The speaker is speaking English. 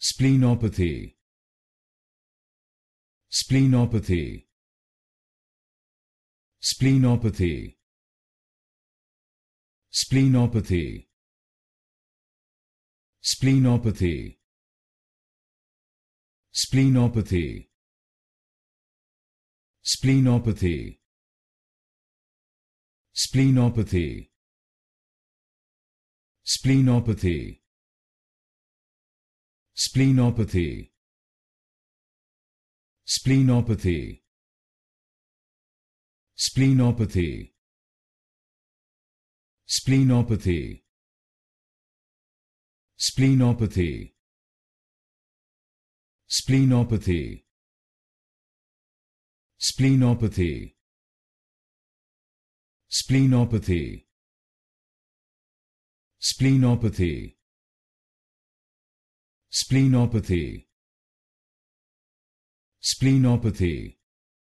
Splenopathy Splenopathy Splenopathy Splenopathy Splenopathy Splenopathy Splenopathy Splenopathy Splenopathy Splenopathy. Splenopathy. Splenopathy. Splenopathy. Splenopathy. Splenopathy. Splenopathy. Splenopathy. Splenopathy. Splenopathy Splenopathy